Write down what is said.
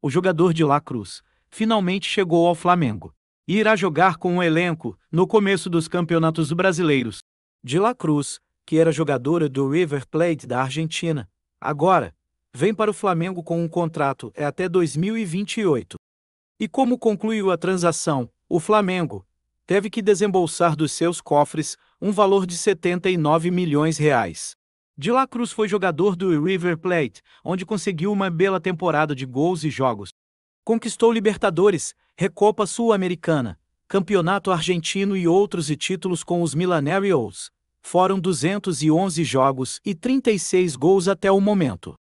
o jogador de La Cruz, finalmente chegou ao Flamengo e irá jogar com o elenco no começo dos campeonatos brasileiros. De La Cruz, que era jogadora do River Plate da Argentina, agora vem para o Flamengo com um contrato é até 2028. E como concluiu a transação, o Flamengo teve que desembolsar dos seus cofres um valor de 79 milhões reais. De La Cruz foi jogador do River Plate, onde conseguiu uma bela temporada de gols e jogos. Conquistou Libertadores, Recopa Sul-Americana, Campeonato Argentino e outros e títulos com os Milaneros. Foram 211 jogos e 36 gols até o momento.